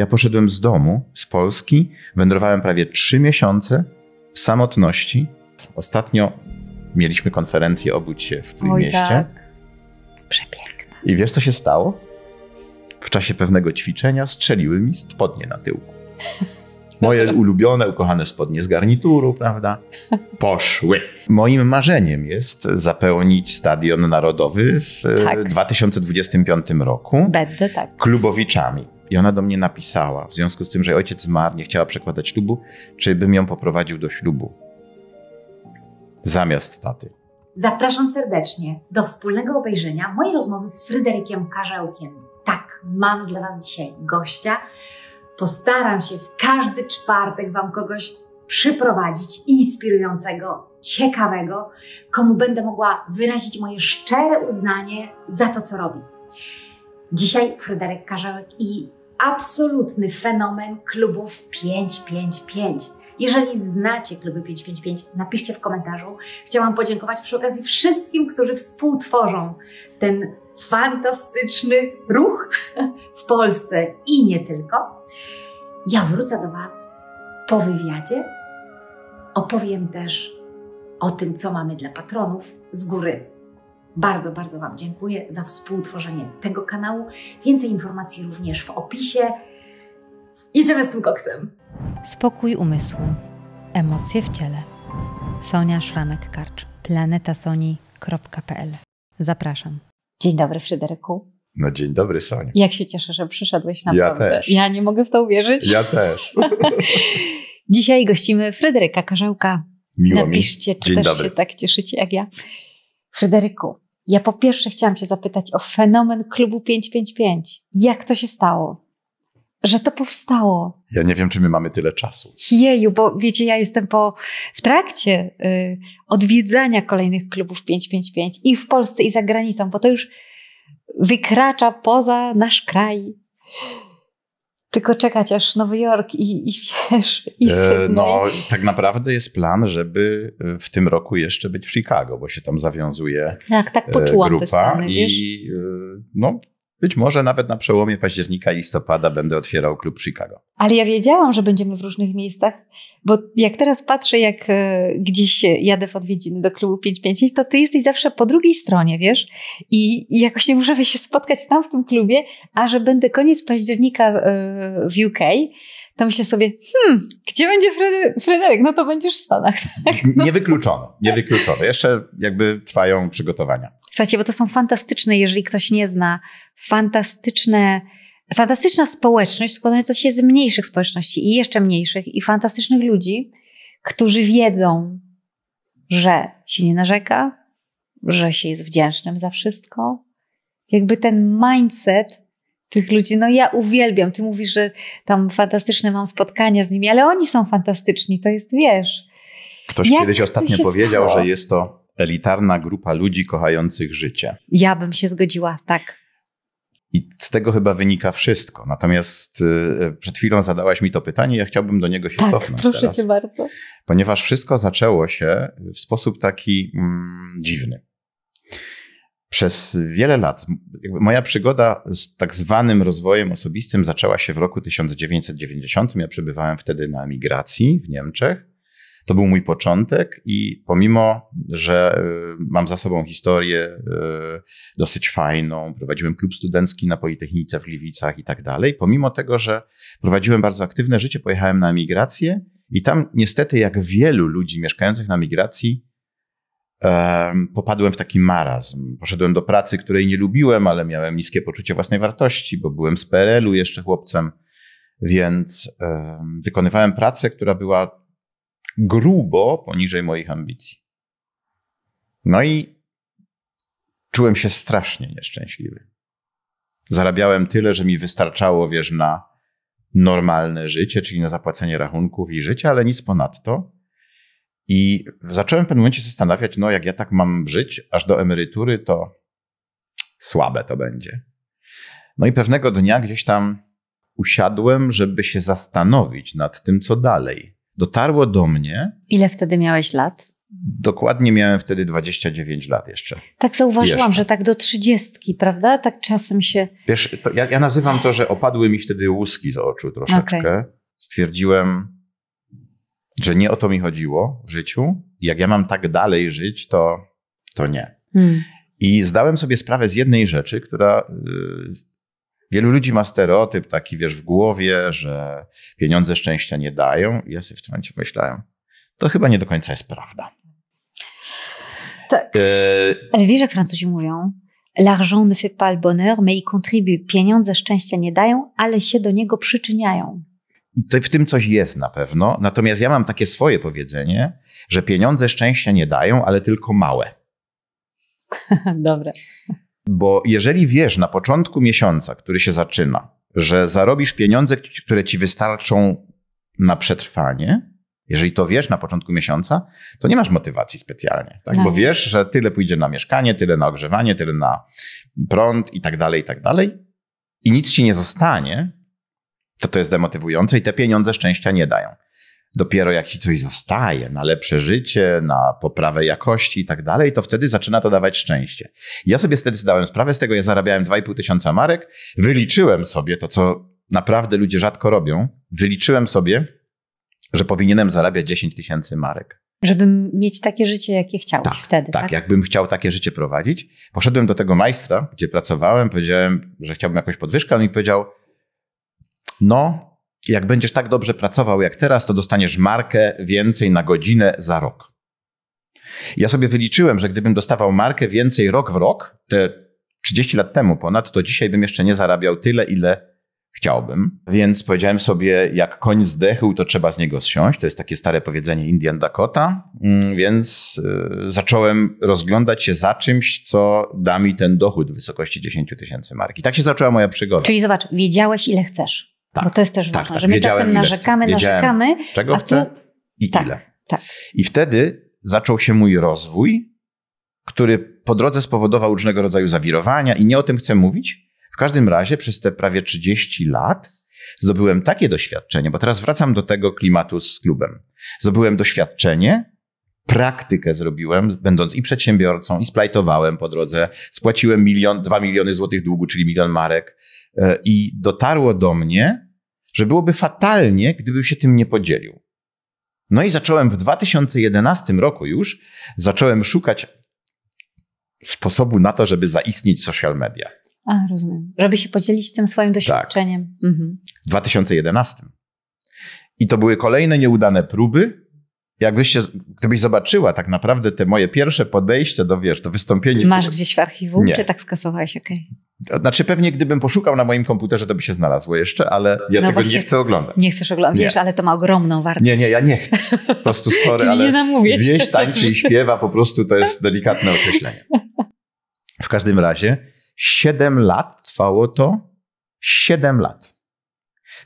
Ja poszedłem z domu, z Polski, wędrowałem prawie trzy miesiące w samotności. Ostatnio mieliśmy konferencję Obudź się w tym mieście. tak. Przepiękna. I wiesz, co się stało? W czasie pewnego ćwiczenia strzeliły mi spodnie na tyłku. Moje ulubione, ukochane spodnie z garnituru, prawda? Poszły. Moim marzeniem jest zapełnić stadion narodowy w e, tak. 2025 roku. Będę tak. Klubowiczami. I ona do mnie napisała, w związku z tym, że ojciec zmarł, nie chciała przekładać ślubu, czy bym ją poprowadził do ślubu. Zamiast taty. Zapraszam serdecznie do wspólnego obejrzenia mojej rozmowy z Fryderykiem Karzełkiem. Tak, mam dla Was dzisiaj gościa. Postaram się w każdy czwartek Wam kogoś przyprowadzić inspirującego, ciekawego, komu będę mogła wyrazić moje szczere uznanie za to, co robi. Dzisiaj Fryderyk Karzełek i absolutny fenomen klubów 555. Jeżeli znacie kluby 555, napiszcie w komentarzu. Chciałam podziękować przy okazji wszystkim, którzy współtworzą ten fantastyczny ruch w Polsce i nie tylko. Ja wrócę do Was po wywiadzie. Opowiem też o tym, co mamy dla patronów z góry bardzo, bardzo Wam dziękuję za współtworzenie tego kanału. Więcej informacji również w opisie. Idziemy z tym koksem. Spokój umysłu, emocje w ciele. Sonia Szramek-Karcz, planetasoni.pl Zapraszam. Dzień dobry, Fryderyku. No dzień dobry, Sonia. Jak się cieszę, że przyszedłeś naprawdę. Ja też. Ja nie mogę w to uwierzyć. Ja też. Dzisiaj gościmy Fryderyka Karzełka. Miło Napiszcie, mi. Napiszcie, czy też dobry. się tak cieszycie jak ja. Fryderyku, ja po pierwsze chciałam się zapytać o fenomen klubu 555. Jak to się stało? Że to powstało. Ja nie wiem, czy my mamy tyle czasu. Jeju, bo wiecie, ja jestem po, w trakcie y, odwiedzania kolejnych klubów 555 i w Polsce, i za granicą, bo to już wykracza poza nasz kraj tylko czekać aż Nowy Jork i, i wiesz, i e, no, Sydney. No, tak naprawdę jest plan, żeby e, w tym roku jeszcze być w Chicago, bo się tam zawiązuje Tak, tak e, poczułam grupa te Stany, i, wiesz? No, być może nawet na przełomie października i listopada będę otwierał klub Chicago. Ale ja wiedziałam, że będziemy w różnych miejscach, bo jak teraz patrzę, jak e, gdzieś jadę w odwiedziny do klubu 550, to ty jesteś zawsze po drugiej stronie, wiesz? I, jakoś nie możemy się spotkać tam w tym klubie, a że będę koniec października w UK, to myślę sobie, hmm, gdzie będzie Fred Fryderyk? No to będziesz w Stanach. Tak? No. Niewykluczone, niewykluczone. Jeszcze jakby trwają przygotowania. Słuchajcie, bo to są fantastyczne, jeżeli ktoś nie zna, fantastyczne, fantastyczna społeczność składająca się z mniejszych społeczności i jeszcze mniejszych i fantastycznych ludzi, którzy wiedzą, że się nie narzeka, że się jest wdzięcznym za wszystko. Jakby ten mindset tych ludzi, no ja uwielbiam. Ty mówisz, że tam fantastyczne mam spotkania z nimi, ale oni są fantastyczni, to jest wiesz. Ktoś Jak kiedyś ostatnio powiedział, stało? że jest to elitarna grupa ludzi kochających życie. Ja bym się zgodziła, tak. I z tego chyba wynika wszystko. Natomiast y, przed chwilą zadałaś mi to pytanie, ja chciałbym do niego się tak, cofnąć. Proszę teraz, cię bardzo. Ponieważ wszystko zaczęło się w sposób taki mm, dziwny. Przez wiele lat moja przygoda z tak zwanym rozwojem osobistym zaczęła się w roku 1990. Ja przebywałem wtedy na emigracji w Niemczech to był mój początek i pomimo, że y, mam za sobą historię y, dosyć fajną, prowadziłem klub studencki na Politechnice w Gliwicach i tak dalej, pomimo tego, że prowadziłem bardzo aktywne życie, pojechałem na emigrację i tam niestety jak wielu ludzi mieszkających na migracji popadłem w taki marazm. Poszedłem do pracy, której nie lubiłem, ale miałem niskie poczucie własnej wartości, bo byłem z PRL-u jeszcze chłopcem, więc wykonywałem pracę, która była grubo poniżej moich ambicji. No i czułem się strasznie nieszczęśliwy. Zarabiałem tyle, że mi wystarczało, wiesz, na normalne życie, czyli na zapłacenie rachunków i życie, ale nic ponadto. I zacząłem w pewnym momencie zastanawiać, no jak ja tak mam żyć aż do emerytury, to słabe to będzie. No i pewnego dnia gdzieś tam usiadłem, żeby się zastanowić nad tym, co dalej dotarło do mnie. Ile wtedy miałeś lat? Dokładnie miałem wtedy 29 lat jeszcze. Tak zauważyłam, jeszcze. że tak do 30, prawda? Tak czasem się. Wiesz, ja, ja, nazywam to, że opadły mi wtedy łuski z oczu troszeczkę. Okay. Stwierdziłem, że nie o to mi chodziło w życiu. Jak ja mam tak dalej żyć, to, to nie. Hmm. I zdałem sobie sprawę z jednej rzeczy, która y, Wielu ludzi ma stereotyp taki, wiesz, w głowie, że pieniądze szczęścia nie dają. I ja sobie w tym momencie myślałem, to chyba nie do końca jest prawda. Tak. E... Wiesz, jak Francuzi mówią, l'argent ne fait pas le bonheur, mais il contribue. Pieniądze szczęścia nie dają, ale się do niego przyczyniają. I to, w tym coś jest na pewno. Natomiast ja mam takie swoje powiedzenie, że pieniądze szczęścia nie dają, ale tylko małe. Dobre. Bo jeżeli wiesz na początku miesiąca, który się zaczyna, że zarobisz pieniądze, które ci wystarczą na przetrwanie, jeżeli to wiesz na początku miesiąca, to nie masz motywacji specjalnie, tak? bo no. wiesz, że tyle pójdzie na mieszkanie, tyle na ogrzewanie, tyle na prąd i tak dalej, i tak dalej. I nic ci nie zostanie, to to jest demotywujące i te pieniądze szczęścia nie dają. Dopiero jak ci coś zostaje na lepsze życie, na poprawę jakości i tak dalej, to wtedy zaczyna to dawać szczęście. Ja sobie wtedy zdałem sprawę z tego, ja zarabiałem 2,5 tysiąca marek, wyliczyłem sobie to, co naprawdę ludzie rzadko robią, wyliczyłem sobie, że powinienem zarabiać 10 tysięcy marek. Żebym mieć takie życie, jakie chciałeś tak, wtedy. Tak, tak, jakbym chciał takie życie prowadzić. Poszedłem do tego majstra, gdzie pracowałem, powiedziałem, że chciałbym jakąś podwyżkę, on mi powiedział, no, jak będziesz tak dobrze pracował jak teraz, to dostaniesz markę więcej na godzinę za rok. Ja sobie wyliczyłem, że gdybym dostawał markę więcej rok w rok, te 30 lat temu ponad, to dzisiaj bym jeszcze nie zarabiał tyle, ile chciałbym. Więc powiedziałem sobie, jak koń zdechł, to trzeba z niego zsiąść. To jest takie stare powiedzenie Indian Dakota. Mm, więc y, zacząłem rozglądać się za czymś, co da mi ten dochód w wysokości 10 tysięcy marki. Tak się zaczęła moja przygoda. Czyli zobacz, wiedziałeś ile chcesz. Tak, Bo to jest też tak, ważne, tak, że my czasem narzekamy, narzekamy. Czego a chcę i tak, ile. Tak. I wtedy zaczął się mój rozwój, który po drodze spowodował różnego rodzaju zawirowania i nie o tym chcę mówić. W każdym razie przez te prawie 30 lat zdobyłem takie doświadczenie, bo teraz wracam do tego klimatu z klubem. Zdobyłem doświadczenie, praktykę zrobiłem, będąc i przedsiębiorcą, i splajtowałem po drodze, spłaciłem milion, dwa miliony złotych długu, czyli milion marek e, i dotarło do mnie, że byłoby fatalnie, gdybym się tym nie podzielił. No i zacząłem w 2011 roku już, zacząłem szukać sposobu na to, żeby zaistnieć social media. A, rozumiem. Żeby się podzielić tym swoim tak. doświadczeniem. Tak. Mhm. W 2011. I to były kolejne nieudane próby. Jakbyś się, gdybyś zobaczyła tak naprawdę te moje pierwsze podejście do, wiesz, do wystąpienia. Masz gdzieś w archiwum, Nie. czy tak skasowałeś? Okay. Znaczy pewnie gdybym poszukał na moim komputerze, to by się znalazło jeszcze, ale ja no tego właśnie, nie chcę oglądać. Nie chcesz oglądać, nie. Wiesz, ale to ma ogromną wartość. Nie, nie, ja nie chcę. Po prostu sorry, ale nie wieś tańczy i śpiewa, po prostu to jest delikatne określenie. W każdym razie 7 lat trwało to, 7 lat.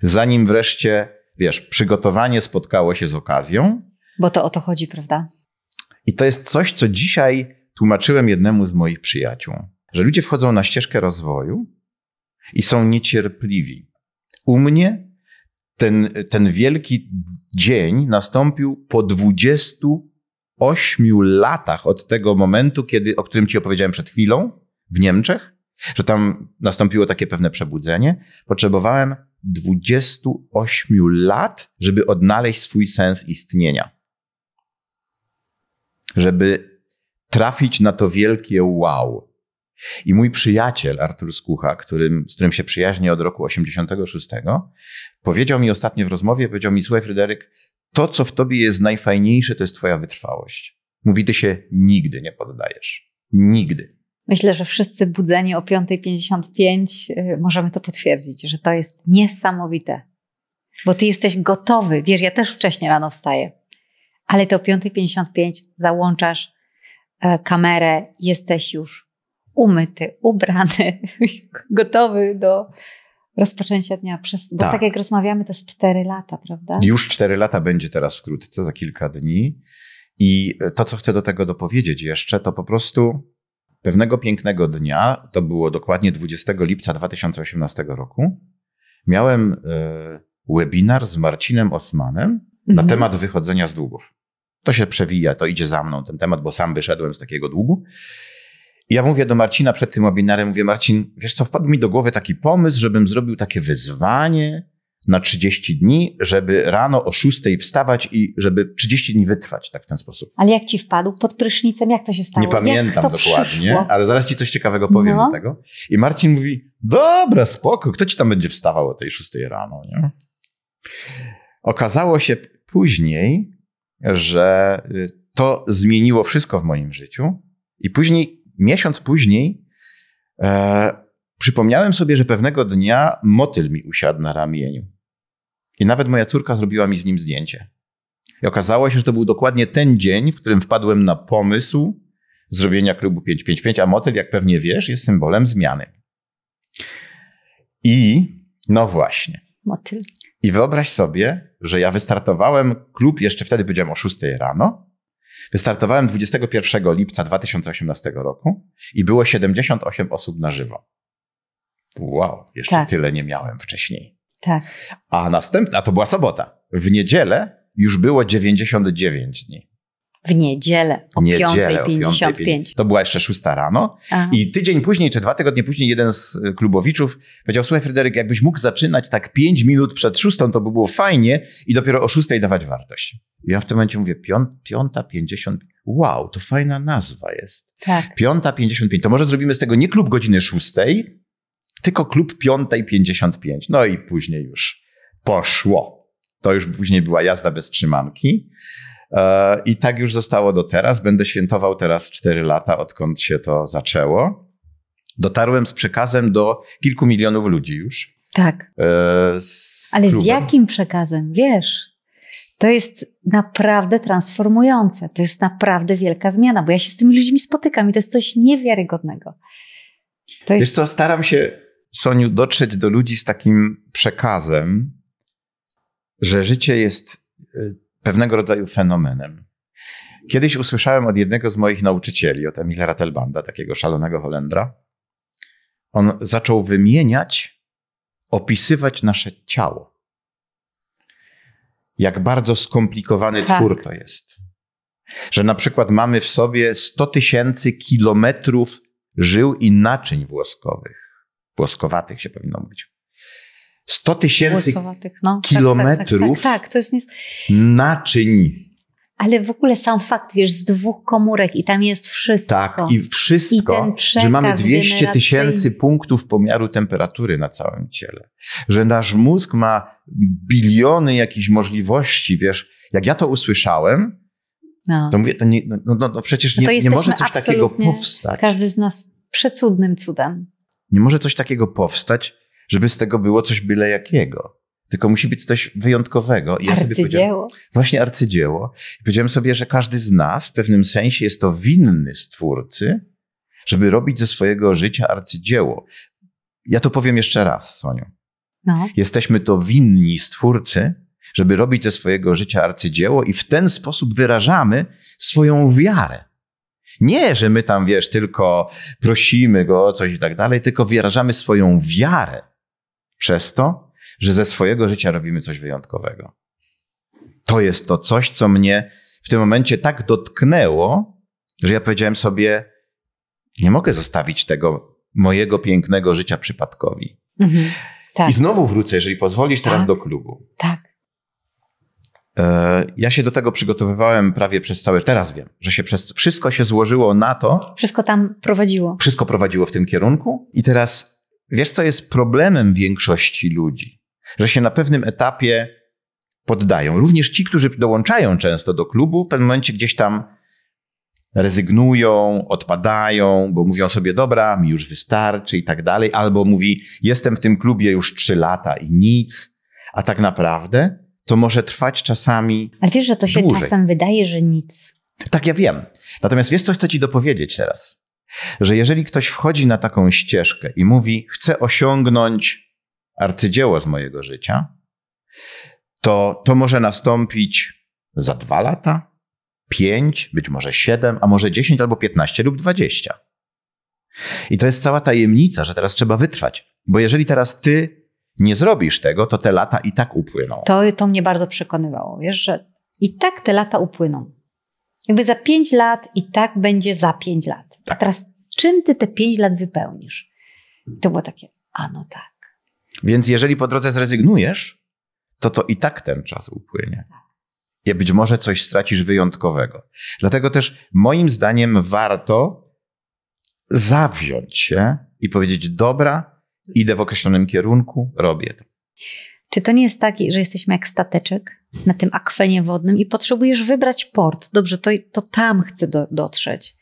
Zanim wreszcie, wiesz, przygotowanie spotkało się z okazją. Bo to o to chodzi, prawda? I to jest coś, co dzisiaj tłumaczyłem jednemu z moich przyjaciół że ludzie wchodzą na ścieżkę rozwoju i są niecierpliwi. U mnie ten, ten wielki dzień nastąpił po 28 latach od tego momentu, kiedy, o którym ci opowiedziałem przed chwilą w Niemczech, że tam nastąpiło takie pewne przebudzenie. Potrzebowałem 28 lat, żeby odnaleźć swój sens istnienia. Żeby trafić na to wielkie wow. I mój przyjaciel Artur Skucha, którym, z którym się przyjaźnię od roku 86, powiedział mi ostatnio w rozmowie, powiedział mi, słuchaj Fryderyk, to co w tobie jest najfajniejsze, to jest twoja wytrwałość. Mówi, ty się nigdy nie poddajesz. Nigdy. Myślę, że wszyscy budzeni o 5.55 y, możemy to potwierdzić, że to jest niesamowite. Bo ty jesteś gotowy. Wiesz, ja też wcześniej rano wstaję, ale ty o 5.55 załączasz e, kamerę, jesteś już umyty, ubrany, gotowy do rozpoczęcia dnia. Przez, bo tak. tak jak rozmawiamy, to jest 4 lata, prawda? Już 4 lata będzie teraz wkrótce, za kilka dni. I e, to, co chcę do tego dopowiedzieć jeszcze, to po prostu pewnego pięknego dnia, to było dokładnie 20 lipca 2018 roku, miałem e, webinar z Marcinem Osmanem na mhm. temat wychodzenia z długów. To się przewija, to idzie za mną ten temat, bo sam wyszedłem z takiego długu ja mówię do Marcina przed tym webinarem, mówię Marcin, wiesz co, wpadł mi do głowy taki pomysł, żebym zrobił takie wyzwanie na 30 dni, żeby rano o 6 wstawać i żeby 30 dni wytrwać tak w ten sposób. Ale jak ci wpadł? Pod prysznicem? Jak to się stało? Nie pamiętam dokładnie, przyszło? ale zaraz ci coś ciekawego powiem no. do tego. I Marcin mówi, dobra, spoko, kto ci tam będzie wstawał o tej 6 rano? Nie? Okazało się później, że y, to zmieniło wszystko w moim życiu i później Miesiąc później e, przypomniałem sobie, że pewnego dnia motyl mi usiadł na ramieniu. I nawet moja córka zrobiła mi z nim zdjęcie. I okazało się, że to był dokładnie ten dzień, w którym wpadłem na pomysł zrobienia klubu 555, a motyl, jak pewnie wiesz, jest symbolem zmiany. I no właśnie. Motyl. I wyobraź sobie, że ja wystartowałem klub jeszcze wtedy, powiedziałem o 6 rano, Wystartowałem 21 lipca 2018 roku i było 78 osób na żywo. Wow, jeszcze tak. tyle nie miałem wcześniej. Tak. A następna, a to była sobota. W niedzielę już było 99 dni. W niedzielę o 5.55. To była jeszcze szósta rano. I tydzień później, czy dwa tygodnie później, jeden z y, klubowiczów powiedział: Słuchaj, Fryderyk, jakbyś mógł zaczynać tak 5 minut przed szóstą, to by było fajnie, i dopiero o 6 dawać wartość. I ja w tym momencie mówię: Piąta, pięćdziesiąt. Wow, to fajna nazwa jest. Tak. Piąta, pięć. To może zrobimy z tego nie klub godziny 6, tylko klub 5.55. No i później już poszło. To już później była jazda bez trzymanki. E, I tak już zostało do teraz. Będę świętował teraz 4 lata, odkąd się to zaczęło. Dotarłem z przekazem do kilku milionów ludzi już. Tak. E, z Ale klubem. z jakim przekazem? Wiesz? To jest naprawdę transformujące. To jest naprawdę wielka zmiana, bo ja się z tymi ludźmi spotykam i to jest coś niewiarygodnego. To jest... Wiesz co, staram się, Soniu, dotrzeć do ludzi z takim przekazem, że życie jest y, pewnego rodzaju fenomenem. Kiedyś usłyszałem od jednego z moich nauczycieli, od Emila Rattelbanda, takiego szalonego Holendra, on zaczął wymieniać, opisywać nasze ciało. Jak bardzo skomplikowany tak. twór to jest. Że na przykład mamy w sobie 100 tysięcy kilometrów żył i naczyń włoskowych. Włoskowatych się powinno mówić. 100 tysięcy no. Tak, tak, kilometrów tak, tak, tak, jest... naczyń. Ale w ogóle sam fakt, wiesz, z dwóch komórek i tam jest wszystko. Tak, i wszystko, I że mamy 200 tysięcy punktów pomiaru temperatury na całym ciele. Że nasz mózg ma biliony jakichś możliwości, wiesz. Jak ja to usłyszałem, no. to mówię, to nie, no, no, no, no przecież no nie, no nie może coś takiego powstać. Każdy z nas przecudnym cudem. Nie może coś takiego powstać, żeby z tego było coś byle jakiego. Tylko musi być coś wyjątkowego. I ja arcydzieło. właśnie arcydzieło. I powiedziałem sobie, że każdy z nas w pewnym sensie jest to winny stwórcy, żeby robić ze swojego życia arcydzieło. Ja to powiem jeszcze raz, Soniu. No. Jesteśmy to winni stwórcy, żeby robić ze swojego życia arcydzieło i w ten sposób wyrażamy swoją wiarę. Nie, że my tam, wiesz, tylko prosimy go o coś i tak dalej, tylko wyrażamy swoją wiarę przez to, że ze swojego życia robimy coś wyjątkowego. To jest to coś, co mnie w tym momencie tak dotknęło, że ja powiedziałem sobie, nie mogę zostawić tego mojego pięknego życia przypadkowi. Mhm, tak. I znowu wrócę, jeżeli pozwolisz, teraz tak, do klubu. Tak. E, ja się do tego przygotowywałem prawie przez całe, teraz wiem, że się przez, wszystko się złożyło na to. Wszystko tam prowadziło. Wszystko prowadziło w tym kierunku. I teraz Wiesz, co jest problemem większości ludzi? Że się na pewnym etapie poddają. Również ci, którzy dołączają często do klubu, w pewnym momencie gdzieś tam rezygnują, odpadają, bo mówią sobie, dobra, mi już wystarczy i tak dalej, albo mówi, jestem w tym klubie już trzy lata i nic, a tak naprawdę to może trwać czasami. Ale wiesz, że to się czasem wydaje, że nic. Tak, ja wiem. Natomiast wiesz, co chcę ci dopowiedzieć teraz? że jeżeli ktoś wchodzi na taką ścieżkę i mówi, chcę osiągnąć arcydzieło z mojego życia, to to może nastąpić za dwa lata, pięć, być może siedem, a może dziesięć albo piętnaście lub dwadzieścia. I to jest cała tajemnica, że teraz trzeba wytrwać, bo jeżeli teraz ty nie zrobisz tego, to te lata i tak upłyną. To, to mnie bardzo przekonywało, wiesz, że i tak te lata upłyną. Jakby za pięć lat i tak będzie za pięć lat. Tak. A teraz czym ty te pięć lat wypełnisz? I to było takie, a no tak. Więc jeżeli po drodze zrezygnujesz, to to i tak ten czas upłynie. I tak. być może coś stracisz wyjątkowego. Dlatego też moim zdaniem warto zawziąć się i powiedzieć: Dobra, idę w określonym kierunku, robię to. Czy to nie jest tak, że jesteśmy jak stateczek na tym akwenie wodnym i potrzebujesz wybrać port? Dobrze, to, to tam chcę do, dotrzeć.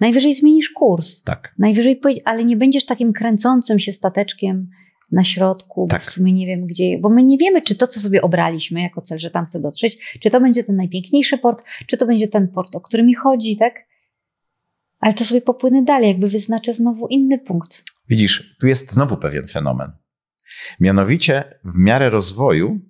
Najwyżej zmienisz kurs. Tak. Najwyżej pojedź, ale nie będziesz takim kręcącym się stateczkiem na środku, tak. w sumie nie wiem gdzie, bo my nie wiemy, czy to, co sobie obraliśmy jako cel, że tam chcę dotrzeć, czy to będzie ten najpiękniejszy port, czy to będzie ten port, o który mi chodzi, tak? Ale to sobie popłynę dalej, jakby wyznaczę znowu inny punkt. Widzisz, tu jest znowu pewien fenomen. Mianowicie w miarę rozwoju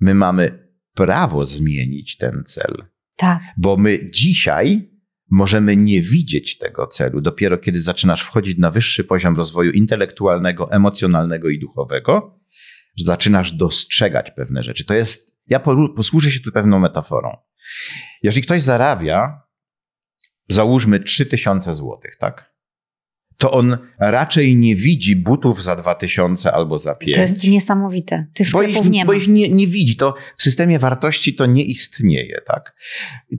my mamy prawo zmienić ten cel. Tak. Bo my dzisiaj możemy nie widzieć tego celu. Dopiero kiedy zaczynasz wchodzić na wyższy poziom rozwoju intelektualnego, emocjonalnego i duchowego, zaczynasz dostrzegać pewne rzeczy. To jest, ja posłużę się tu pewną metaforą. Jeżeli ktoś zarabia, załóżmy 3000 zł, tak? to on raczej nie widzi butów za 2000 albo za 5. To jest niesamowite. Tych bo ich, nie ma. Bo ich nie, nie, widzi. To w systemie wartości to nie istnieje. Tak?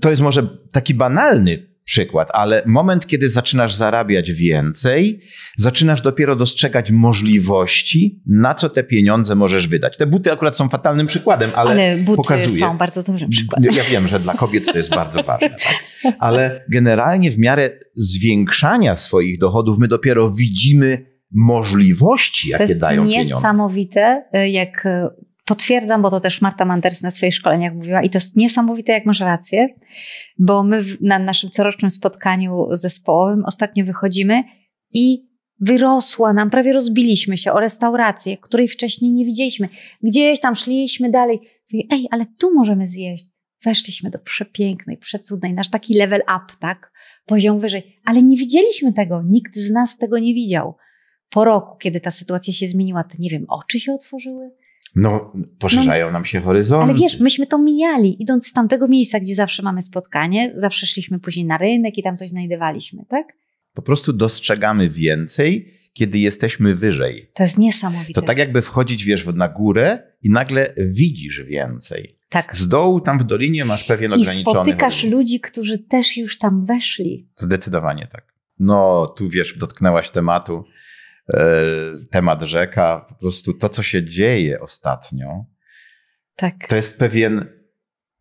To jest może taki banalny przykład, ale moment, kiedy zaczynasz zarabiać więcej, zaczynasz dopiero dostrzegać możliwości, na co te pieniądze możesz wydać. Te buty akurat są fatalnym przykładem, ale, ale buty pokazuje. są bardzo dobrym przykładem. Ja wiem, że dla kobiet to jest bardzo ważne, tak? ale generalnie w miarę zwiększania swoich dochodów my dopiero widzimy możliwości, jakie dają pieniądze. To niesamowite, y, jak y, potwierdzam, bo to też Marta Manders na swoich szkoleniach mówiła i to jest niesamowite, jak masz rację, bo my na naszym corocznym spotkaniu zespołowym ostatnio wychodzimy i wyrosła nam, prawie rozbiliśmy się o restaurację, której wcześniej nie widzieliśmy. Gdzieś tam szliśmy dalej. Mówię, ej, ale tu możemy zjeść. Weszliśmy do przepięknej, przecudnej, nasz taki level up, tak? Poziom wyżej. Ale nie widzieliśmy tego. Nikt z nas tego nie widział. Po roku, kiedy ta sytuacja się zmieniła, to nie wiem, oczy się otworzyły no, poszerzają no, nam się horyzonty. Ale wiesz, myśmy to mijali, idąc z tamtego miejsca, gdzie zawsze mamy spotkanie, zawsze szliśmy później na rynek i tam coś znajdowaliśmy, tak? Po prostu dostrzegamy więcej, kiedy jesteśmy wyżej. To jest niesamowite. To tak jakby wchodzić, wiesz, na górę i nagle widzisz więcej. Tak. Z dołu, tam w dolinie masz pewien ograniczony... I spotykasz horyzont. ludzi, którzy też już tam weszli. Zdecydowanie tak. No, tu wiesz, dotknęłaś tematu E, temat rzeka, po prostu to, co się dzieje ostatnio, tak. to jest pewien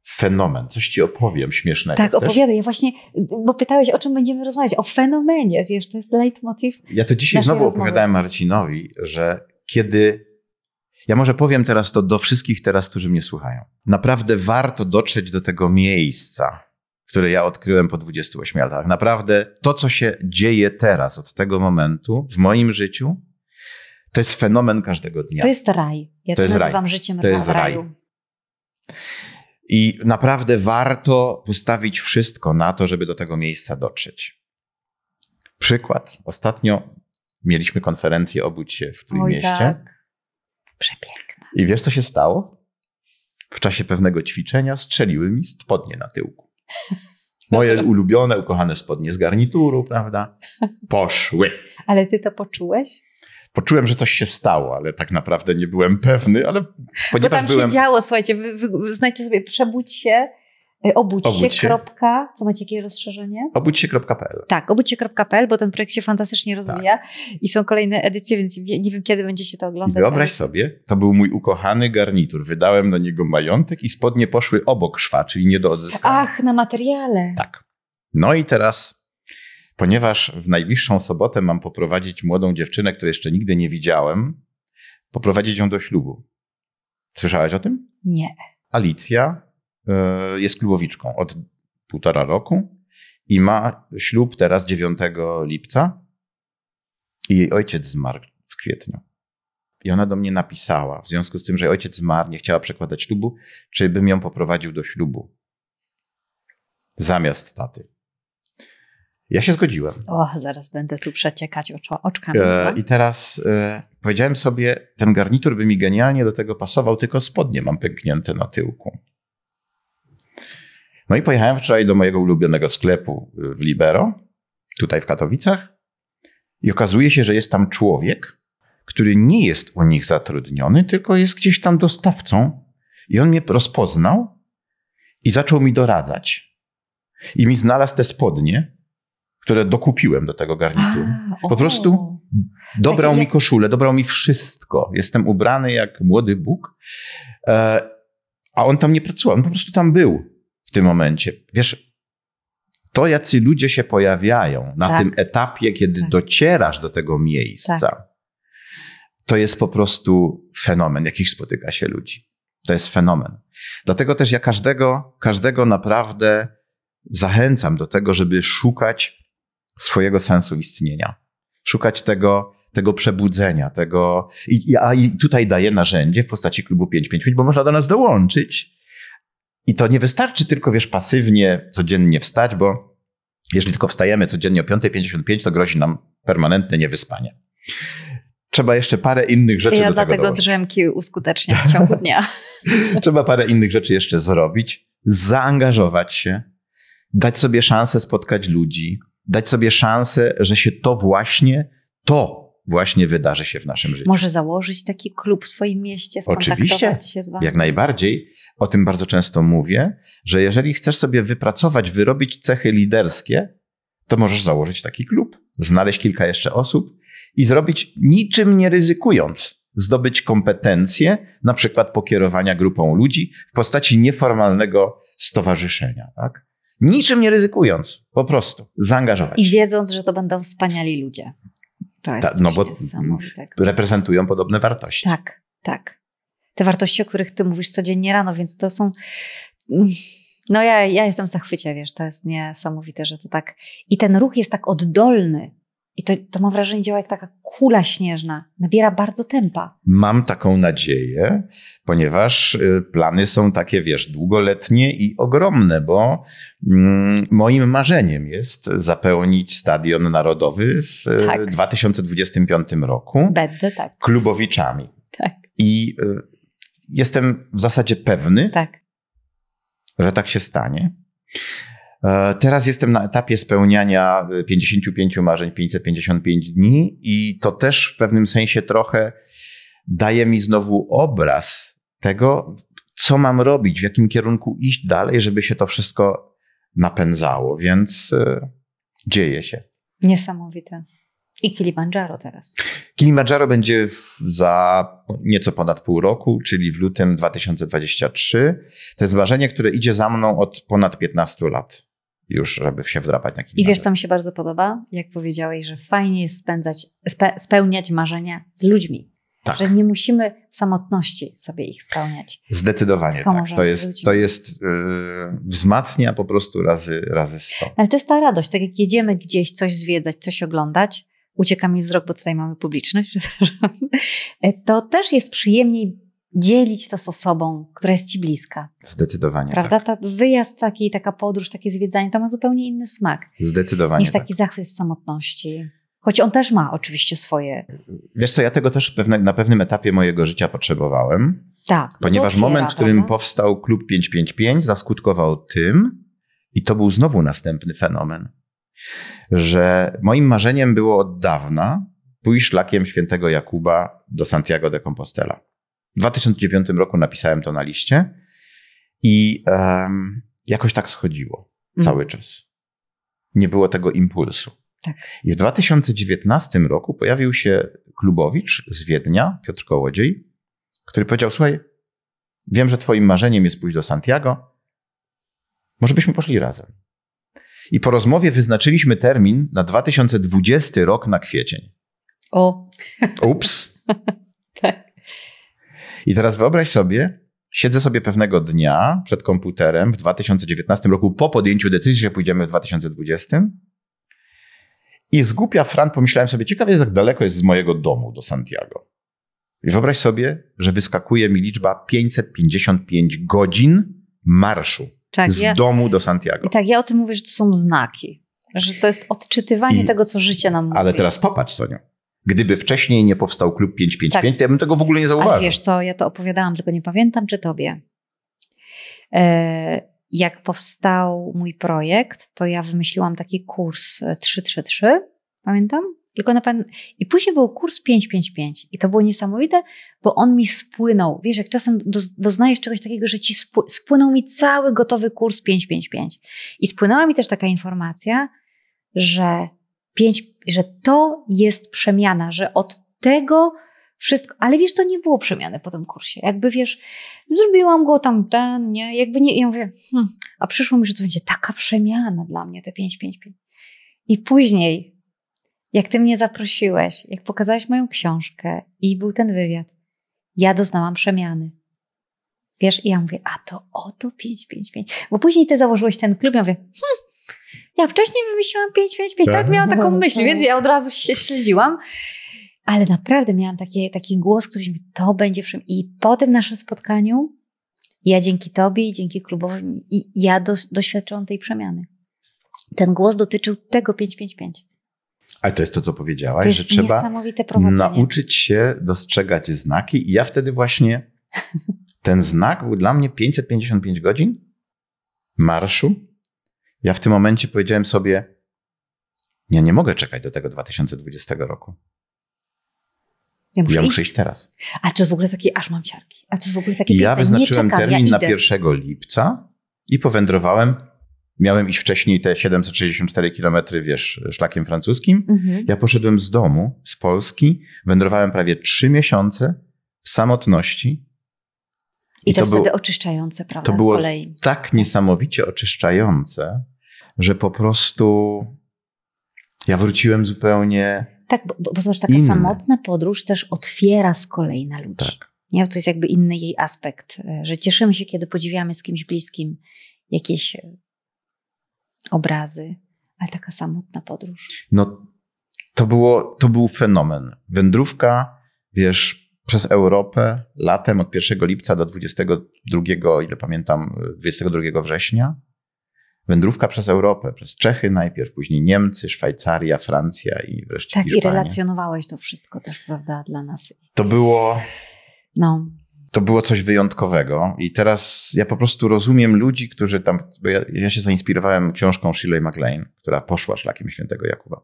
fenomen. Coś ci opowiem śmiesznego. Tak, opowiem. opowiadaj. Ja właśnie, bo pytałeś, o czym będziemy rozmawiać. O fenomenie, wiesz, to jest leitmotiv. Ja to dzisiaj znowu rozmowy. opowiadałem Marcinowi, że kiedy. Ja może powiem teraz to do wszystkich teraz, którzy mnie słuchają. Naprawdę warto dotrzeć do tego miejsca, które ja odkryłem po 28 latach. Naprawdę to, co się dzieje teraz, od tego momentu w moim życiu, to jest fenomen każdego dnia. To jest raj. Ja to, to nazywam raj. życiem to jest raj. raju. I naprawdę warto postawić wszystko na to, żeby do tego miejsca dotrzeć. Przykład. Ostatnio mieliśmy konferencję Obudź się w tym mieście. tak. Przepiękna. I wiesz, co się stało? W czasie pewnego ćwiczenia strzeliły mi spodnie na tyłku. Moje ulubione, ukochane spodnie z garnituru, prawda? Poszły. Ale ty to poczułeś? Poczułem, że coś się stało, ale tak naprawdę nie byłem pewny, ale ponieważ Bo tam byłem... się działo, słuchajcie, wy, wy, sobie, przebudź się, Y, obudź, obudź się. Kropka, co macie jakieś rozszerzenie? Obudź się.pl. Tak, obudź się.pl, bo ten projekt się fantastycznie tak. rozwija tak. i są kolejne edycje, więc nie wiem, kiedy będziecie to oglądać. wyobraź sobie, to był mój ukochany garnitur. Wydałem na niego majątek i spodnie poszły obok szwa, czyli nie do odzyskania. Ach, na materiale. Tak. No i teraz, ponieważ w najbliższą sobotę mam poprowadzić młodą dziewczynę, której jeszcze nigdy nie widziałem, poprowadzić ją do ślubu. Słyszałaś o tym? Nie. Alicja, E, jest klubowiczką od półtora roku i ma ślub teraz 9 lipca i jej ojciec zmarł w kwietniu. I ona do mnie napisała, w związku z tym, że jej ojciec zmarł, nie chciała przekładać ślubu, czy bym ją poprowadził do ślubu zamiast taty. Ja się zgodziłem. O, zaraz będę tu przeciekać oczo, oczkami. E, I teraz e, powiedziałem sobie, ten garnitur by mi genialnie do tego pasował, tylko spodnie mam pęknięte na tyłku. No i pojechałem wczoraj do mojego ulubionego sklepu w Libero, tutaj w Katowicach, i okazuje się, że jest tam człowiek, który nie jest u nich zatrudniony, tylko jest gdzieś tam dostawcą. I on mnie rozpoznał i zaczął mi doradzać. I mi znalazł te spodnie, które dokupiłem do tego garnituru. po prostu dobrał mi koszulę, dobrał mi wszystko. Jestem ubrany jak młody Bóg. E, a on tam nie pracował, on po prostu tam był w tym momencie. Wiesz, to jacy ludzie się pojawiają na tak. tym etapie, kiedy tak. docierasz do tego miejsca, tak. to jest po prostu fenomen, jakich spotyka się ludzi. To jest fenomen. Dlatego też ja każdego, każdego naprawdę zachęcam do tego, żeby szukać swojego sensu istnienia. Szukać tego, tego przebudzenia, tego. I, a i tutaj daję narzędzie w postaci klubu 555, bo można do nas dołączyć i to nie wystarczy tylko, wiesz, pasywnie codziennie wstać, bo jeżeli tylko wstajemy codziennie o 5.55, to grozi nam permanentne niewyspanie. Trzeba jeszcze parę innych rzeczy ja do dlatego tego dlatego drzemki uskutecznię w ciągu dnia. Trzeba parę innych rzeczy jeszcze zrobić, zaangażować się, dać sobie szansę spotkać ludzi, dać sobie szansę, że się to właśnie to, właśnie wydarzy się w naszym życiu. Może założyć taki klub w swoim mieście, Oczywiście, się z wami. jak najbardziej. O tym bardzo często mówię, że jeżeli chcesz sobie wypracować, wyrobić cechy liderskie, to możesz założyć taki klub, znaleźć kilka jeszcze osób i zrobić niczym nie ryzykując, zdobyć kompetencje, na przykład pokierowania grupą ludzi w postaci nieformalnego stowarzyszenia. Tak? Niczym nie ryzykując, po prostu zaangażować. I wiedząc, że to będą wspaniali ludzie. To tak, jest Ta, no bo reprezentują podobne wartości. Tak, tak. Te wartości, o których ty mówisz codziennie rano, więc to są. No ja, ja jestem w zachwycie, wiesz, to jest niesamowite, że to tak. I ten ruch jest tak oddolny, i to, to mam wrażenie działa jak taka kula śnieżna, nabiera bardzo tempa. Mam taką nadzieję, ponieważ y, plany są takie, wiesz, długoletnie i ogromne, bo mm, moim marzeniem jest zapełnić Stadion Narodowy w y, tak. 2025 roku. Będę, tak. Klubowiczami. Tak. I y, jestem w zasadzie pewny, tak. że tak się stanie. E, teraz jestem na etapie spełniania 55 e, marzeń 555 dni i to też w pewnym sensie trochę daje mi znowu obraz tego, co mam robić, w jakim kierunku iść dalej, żeby się to wszystko napędzało, więc e, dzieje się. Niesamowite. I Kilimanjaro teraz. Kilimanjaro będzie za nieco ponad pół roku, czyli w lutym 2023. To jest marzenie, które idzie za mną od ponad 15 lat już, żeby się wdrapać na Kilimanjaro. I wiesz, co mi się bardzo podoba? Jak powiedziałeś, że fajnie jest spędzać, spe, spełniać marzenia z ludźmi. Tak. Że nie musimy w samotności sobie ich spełniać. Zdecydowanie Tylko tak. To jest, to jest yy, wzmacnia po prostu razy, razy sto. Ale to jest ta radość. Tak jak jedziemy gdzieś coś zwiedzać, coś oglądać, ucieka mi wzrok, bo tutaj mamy publiczność, e, to też jest przyjemniej dzielić to z osobą, która jest ci bliska. Zdecydowanie. Prawda? Tak. Ta wyjazd taki, taka podróż, takie zwiedzanie, to ma zupełnie inny smak. Zdecydowanie. Niż taki tak. zachwyt w samotności. Choć on też ma oczywiście swoje. Wiesz co, ja tego też pewne, na pewnym etapie mojego życia potrzebowałem. Tak. No ponieważ otwiera, moment, w którym prawda? powstał klub 555, zaskutkował tym, i to był znowu następny fenomen że moim marzeniem było od dawna pójść szlakiem świętego Jakuba do Santiago de Compostela. W 2009 roku napisałem to na liście i um, jakoś tak schodziło mm. cały czas. Nie było tego impulsu. Tak. I w 2019 roku pojawił się klubowicz z Wiednia, Piotr Kołodziej, który powiedział: Słuchaj, wiem, że Twoim marzeniem jest pójść do Santiago. Może byśmy poszli razem i po rozmowie wyznaczyliśmy termin na 2020 rok na kwiecień. O. Ups. tak. I teraz wyobraź sobie, siedzę sobie pewnego dnia przed komputerem w 2019 roku po podjęciu decyzji, że pójdziemy w 2020. I z głupia Fran pomyślałem sobie, ciekawie jest, jak daleko jest z mojego domu do Santiago. I wyobraź sobie, że wyskakuje mi liczba 555 godzin marszu. Tak, z ja, domu do Santiago. I tak, ja o tym mówię, że to są znaki, że to jest odczytywanie I, tego, co życie nam mówi. Ale teraz popatrz, Sonia. Gdyby wcześniej nie powstał klub 555, tak. to ja bym tego w ogóle nie zauważył. Ale wiesz co, ja to opowiadałam, tylko nie pamiętam, czy tobie. E, jak powstał mój projekt, to ja wymyśliłam taki kurs 333, e, pamiętam? Tylko na pan... I później był kurs 555 i to było niesamowite, bo on mi spłynął. Wiesz, jak czasem doznajesz czegoś takiego, że ci spł... spłynął mi cały gotowy kurs 555. I spłynęła mi też taka informacja, że, 5, że to jest przemiana, że od tego wszystko, ale wiesz, to nie było przemiany po tym kursie. Jakby wiesz, zrobiłam go tam, ten, nie, jakby nie, i ja mówię, hmm", a przyszło mi, że to będzie taka przemiana dla mnie, te 555. I później jak ty mnie zaprosiłeś, jak pokazałeś moją książkę i był ten wywiad, ja doznałam przemiany. Wiesz, i ja mówię, a to oto 555. Bo później ty założyłeś ten klub, ja mówię, hm, ja wcześniej wymyśliłam 555, tak? tak? Miałam taką myśl, więc ja od razu się śledziłam. Ale naprawdę miałam takie, taki głos, który mówi, to będzie przy... I po tym naszym spotkaniu ja dzięki tobie i dzięki klubowi i ja do, doświadczyłam tej przemiany. Ten głos dotyczył tego 555. Ale to jest to, co powiedziałaś, to że trzeba nauczyć się dostrzegać znaki. I ja wtedy właśnie ten znak był dla mnie 555 godzin marszu. Ja w tym momencie powiedziałem sobie, ja nie mogę czekać do tego 2020 roku. Ja muszę, ja muszę iść? iść teraz. A to jest w ogóle takie, aż mam ciarki. A to w ogóle taki Ja piękne. wyznaczyłem czekam, termin ja na 1 lipca i powędrowałem miałem iść wcześniej te 764 kilometry, wiesz, szlakiem francuskim. Mhm. Ja poszedłem z domu, z Polski, wędrowałem prawie trzy miesiące w samotności. I, I to, wtedy było, oczyszczające, prawda? To było tak, tak niesamowicie oczyszczające, że po prostu ja wróciłem zupełnie. Tak, bo, bo zobacz, taka inny. samotna podróż też otwiera z kolei na ludzi. Tak. Nie? To jest jakby inny jej aspekt, e, że cieszymy się, kiedy podziwiamy z kimś bliskim jakieś e, obrazy, ale taka samotna podróż. No to, było, to był fenomen. Wędrówka, wiesz, przez Europę latem od 1 lipca do 22, ile pamiętam, 22 września. Wędrówka przez Europę, przez Czechy najpierw, później Niemcy, Szwajcaria, Francja i wreszcie tak, Tak, i relacjonowałeś to wszystko też, prawda, dla nas. To było... No to było coś wyjątkowego i teraz ja po prostu rozumiem ludzi, którzy tam, bo ja, ja się zainspirowałem książką Shirley MacLaine, która poszła szlakiem świętego Jakuba.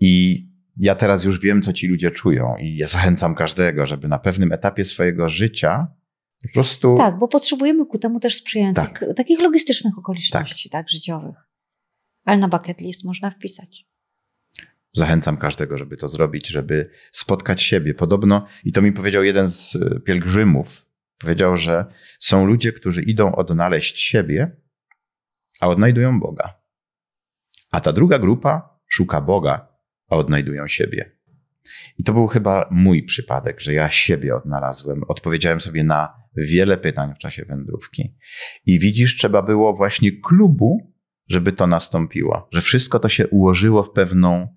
I ja teraz już wiem, co ci ludzie czują i ja zachęcam każdego, żeby na pewnym etapie swojego życia po prostu... Tak, bo potrzebujemy ku temu też sprzyjających, tak. takich logistycznych okoliczności, tak. tak, życiowych. Ale na bucket list można wpisać. Zachęcam każdego, żeby to zrobić, żeby spotkać siebie. Podobno, i to mi powiedział jeden z e, pielgrzymów, powiedział, że są ludzie, którzy idą odnaleźć siebie, a odnajdują Boga. A ta druga grupa szuka Boga, a odnajdują siebie. I to był chyba mój przypadek, że ja siebie odnalazłem. Odpowiedziałem sobie na wiele pytań w czasie wędrówki. I widzisz, trzeba było właśnie klubu, żeby to nastąpiło, że wszystko to się ułożyło w pewną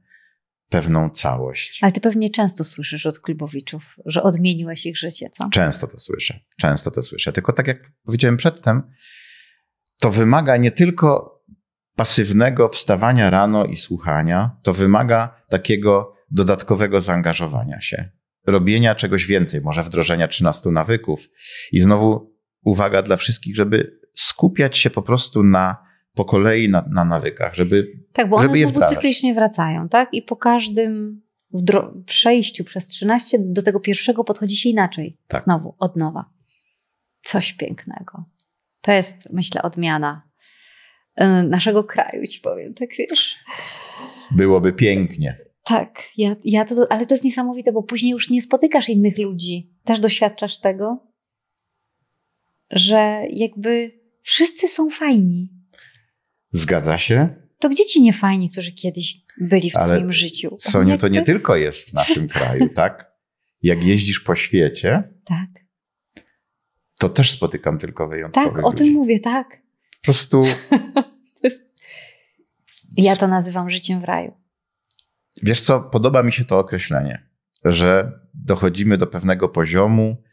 pewną całość. Ale ty pewnie często słyszysz od klubowiczów, że odmieniłeś ich życie, co? Często to słyszę, często to słyszę. Tylko tak jak powiedziałem przedtem, to wymaga nie tylko pasywnego wstawania rano i słuchania, to wymaga takiego dodatkowego zaangażowania się, robienia czegoś więcej, może wdrożenia 13 nawyków. I znowu uwaga dla wszystkich, żeby skupiać się po prostu na po kolei na, na nawykach, żeby Tak, bo żeby one znowu cyklicznie wracają, tak? I po każdym przejściu przez 13 do tego pierwszego podchodzi się inaczej. Tak. Znowu, od nowa. Coś pięknego. To jest, myślę, odmiana y, naszego kraju, ci powiem, tak wiesz? Byłoby pięknie. Tak, ja, ja to, ale to jest niesamowite, bo później już nie spotykasz innych ludzi. Też doświadczasz tego, że jakby wszyscy są fajni. Zgadza się? To gdzie ci niefajni, którzy kiedyś byli w Ale, twoim życiu? Soniu, to nie tylko jest w naszym kraju, tak? Jak jeździsz po świecie, tak. to też spotykam tylko wyjątkowych Tak, o tym mówię, tak. Po prostu... ja to nazywam życiem w raju. Wiesz co, podoba mi się to określenie, że dochodzimy do pewnego poziomu,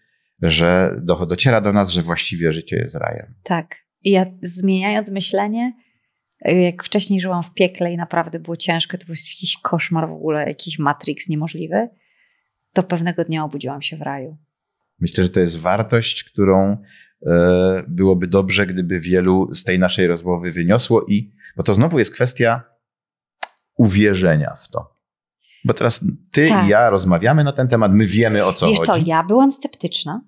że dociera do nas, że właściwie życie jest rajem. Tak. I ja zmieniając myślenie, jak wcześniej żyłam w piekle i naprawdę było ciężko, to był jakiś koszmar w ogóle, jakiś matrix niemożliwy, to pewnego dnia obudziłam się w raju. Myślę, że to jest wartość, którą e, byłoby dobrze, gdyby wielu z tej naszej rozmowy wyniosło i, bo to znowu jest kwestia uwierzenia w to. Bo teraz ty tak. i ja rozmawiamy na ten temat, my wiemy o co Wiesz chodzi. Wiesz co, ja byłam sceptyczna,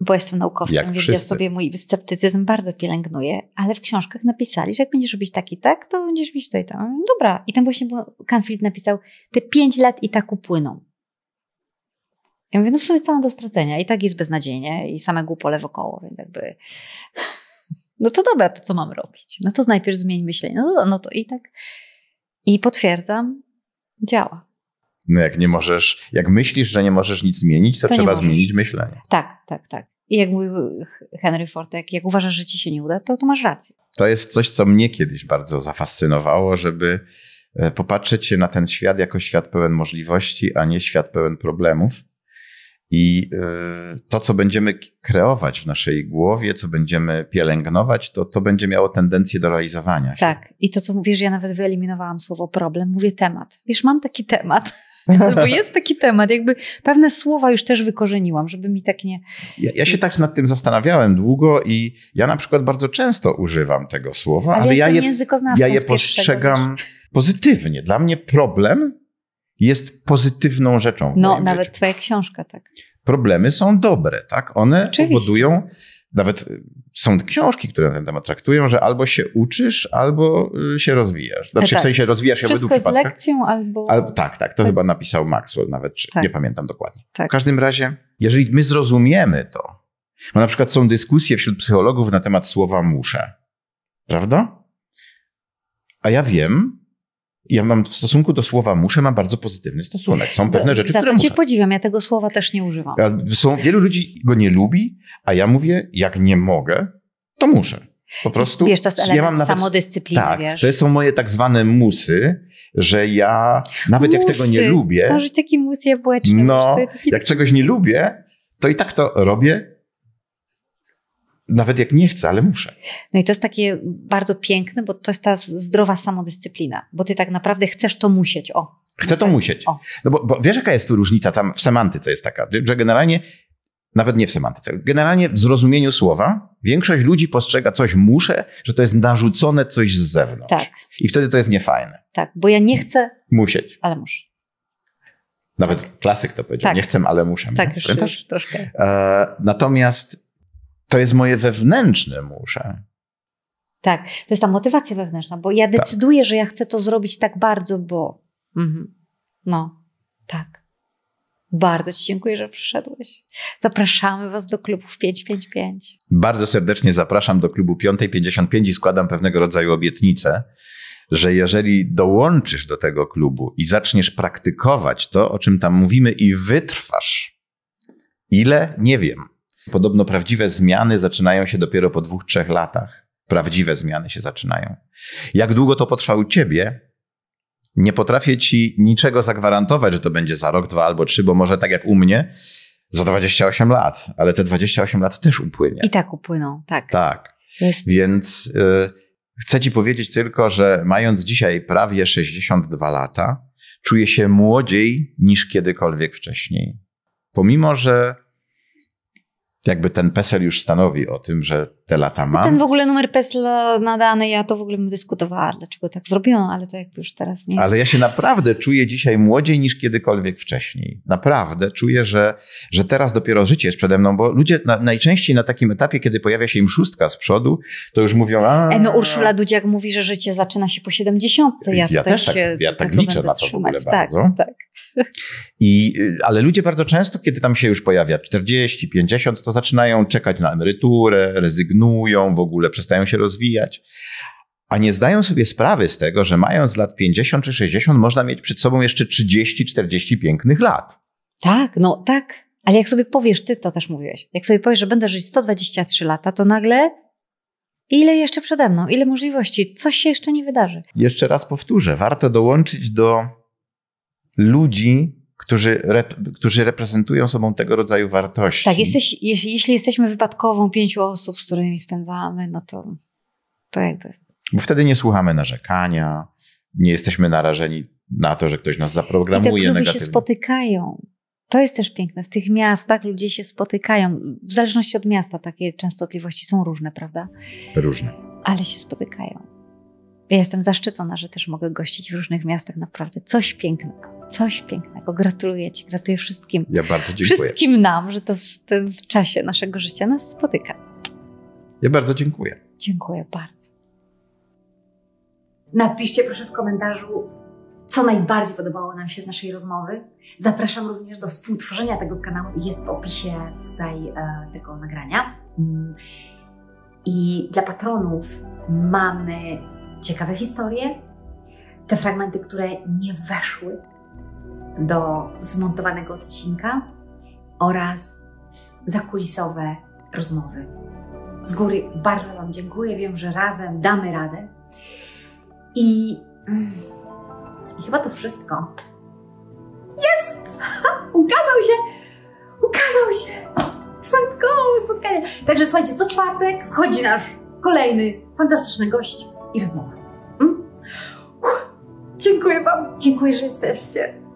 bo jestem naukowcem, jak więc wszyscy. ja sobie mój sceptycyzm bardzo pielęgnuję, ale w książkach napisali, że jak będziesz robić taki tak, to będziesz mieć to i to. Dobra. I tam właśnie Canfield napisał, te pięć lat i tak upłyną. Ja mówię, no w sumie co mam do stracenia? I tak jest beznadziejnie i same głupole wokoło, więc jakby... No to dobra, to co mam robić? No to najpierw zmień myślenie. No, no to i tak. I potwierdzam, działa. No jak nie możesz, jak myślisz, że nie możesz nic zmienić, to, to trzeba zmienić myślenie. Tak, tak, tak. I jak mówił Henry Ford, jak, jak uważasz, że ci się nie uda, to, to masz rację. To jest coś, co mnie kiedyś bardzo zafascynowało, żeby e, popatrzeć na ten świat jako świat pełen możliwości, a nie świat pełen problemów. I e, to, co będziemy kreować w naszej głowie, co będziemy pielęgnować, to, to będzie miało tendencję do realizowania. Się. Tak. I to, co mówisz, ja nawet wyeliminowałam słowo problem, mówię temat. Wiesz, mam taki temat. No bo jest taki temat, jakby pewne słowa już też wykorzeniłam, żeby mi tak nie. Ja, ja się tak nad tym zastanawiałem długo i ja na przykład bardzo często używam tego słowa, ale, ale ja, je, ja je postrzegam pozytywnie. Dla mnie problem jest pozytywną rzeczą. W no, nawet życiu. twoja książka, tak. Problemy są dobre, tak? One Oczywiście. powodują nawet y, są książki, które na ten temat traktują, że albo się uczysz, albo y, się rozwijasz. Znaczy tak. w sensie rozwijasz się Wszystko według przypadku. lekcją albo... Al, tak, tak. To tak. chyba napisał Maxwell nawet, tak. nie pamiętam dokładnie. Tak. W każdym razie, jeżeli my zrozumiemy to, bo na przykład są dyskusje wśród psychologów na temat słowa muszę. Prawda? A ja wiem, ja mam w stosunku do słowa muszę, mam bardzo pozytywny stosunek. Są pewne rzeczy, Za które muszę. cię podziwiam, ja tego słowa też nie używam. Są, wielu ludzi go nie lubi, a ja mówię, jak nie mogę, to muszę. Po prostu. Wiesz, to jest element ja mam nawet, samodyscypliny, tak, wiesz. To są moje tak zwane musy, że ja nawet musy. jak tego nie lubię. Może taki mus jabłeczny. No, jak czegoś nie lubię, to i tak to robię, nawet jak nie chcę, ale muszę. No i to jest takie bardzo piękne, bo to jest ta zdrowa samodyscyplina, bo ty tak naprawdę chcesz to musieć. O. Chcę to tak. musieć. O. No bo, bo wiesz, jaka jest tu różnica tam w semantyce jest taka, że generalnie, nawet nie w semantyce, generalnie w zrozumieniu słowa większość ludzi postrzega coś muszę, że to jest narzucone coś z zewnątrz. Tak. I wtedy to jest niefajne. Tak, bo ja nie chcę. Musieć. Ale muszę. Nawet tak. klasyk to powiedział. Tak. Nie chcę, ale muszę. Tak, już, już troszkę. E, natomiast to jest moje wewnętrzne muszę. Tak, to jest ta motywacja wewnętrzna, bo ja tak. decyduję, tak. że ja chcę to zrobić tak bardzo, bo. Mhm. No, tak. Bardzo Ci dziękuję, że przyszedłeś. Zapraszamy Was do klubów 555. Bardzo serdecznie zapraszam do klubu 555 i składam pewnego rodzaju obietnicę, że jeżeli dołączysz do tego klubu i zaczniesz praktykować to, o czym tam mówimy, i wytrwasz, ile nie wiem, Podobno prawdziwe zmiany zaczynają się dopiero po dwóch, trzech latach. Prawdziwe zmiany się zaczynają. Jak długo to potrwa u ciebie, nie potrafię ci niczego zagwarantować, że to będzie za rok, dwa albo trzy, bo może tak jak u mnie, za 28 lat, ale te 28 lat też upłynie. I tak upłyną, tak. Tak. Jest. Więc y, chcę ci powiedzieć tylko, że mając dzisiaj prawie 62 lata, czuję się młodziej niż kiedykolwiek wcześniej. Pomimo, że jakby ten PESEL już stanowi o tym, że te lata ma. No ten w ogóle numer PESEL nadany, ja to w ogóle bym dyskutowała, dlaczego tak zrobiono, ale to jakby już teraz nie. Ale ja się naprawdę czuję dzisiaj młodziej niż kiedykolwiek wcześniej. Naprawdę czuję, że, że teraz dopiero życie jest przede mną, bo ludzie na, najczęściej na takim etapie, kiedy pojawia się im szóstka z przodu, to już mówią... A... E, no Urszula Dudziak mówi, że życie zaczyna się po siedemdziesiątce. Ja, ja też tak, ja tak liczę na to w ogóle tak, bardzo. tak. I, y, ale ludzie bardzo często, kiedy tam się już pojawia 40, 50, to zaczynają czekać na emeryturę, rezygnują, w ogóle przestają się rozwijać. A nie zdają sobie sprawy z tego, że mając lat 50 czy 60, można mieć przed sobą jeszcze 30-40 pięknych lat. Tak, no tak. Ale jak sobie powiesz, ty to też mówiłeś, jak sobie powiesz, że będę żyć 123 lata, to nagle ile jeszcze przede mną, ile możliwości, coś się jeszcze nie wydarzy. Jeszcze raz powtórzę, warto dołączyć do ludzi, którzy, rep, którzy reprezentują sobą tego rodzaju wartości. Tak, jesteś, jeśli, jeśli jesteśmy wypadkową pięciu osób, z którymi spędzamy, no to, to jakby. Bo wtedy nie słuchamy narzekania, nie jesteśmy narażeni na to, że ktoś nas zaprogramuje I się spotykają. To jest też piękne. W tych miastach ludzie się spotykają. W zależności od miasta takie częstotliwości są różne, prawda? Różne. Ale się spotykają. Ja jestem zaszczycona, że też mogę gościć w różnych miastach. Naprawdę coś pięknego, coś pięknego. Gratuluję Ci, gratuluję wszystkim. Ja bardzo dziękuję. Wszystkim nam, że to w tym czasie naszego życia nas spotyka. Ja bardzo dziękuję. Dziękuję bardzo. Napiszcie proszę w komentarzu, co najbardziej podobało nam się z naszej rozmowy. Zapraszam również do współtworzenia tego kanału. Jest w opisie tutaj e, tego nagrania. Mm. I dla patronów mamy ciekawe historie, te fragmenty, które nie weszły do zmontowanego odcinka oraz zakulisowe rozmowy. Z góry bardzo Wam dziękuję. Wiem, że razem damy radę. I, mm, i chyba to wszystko. Jest! Ukazał się! Ukazał się! Słodko spotkanie. Także słuchajcie, co czwartek wchodzi nasz kolejny fantastyczny gość i rozmowa. Mm? dziękuję Wam, dziękuję, że jesteście.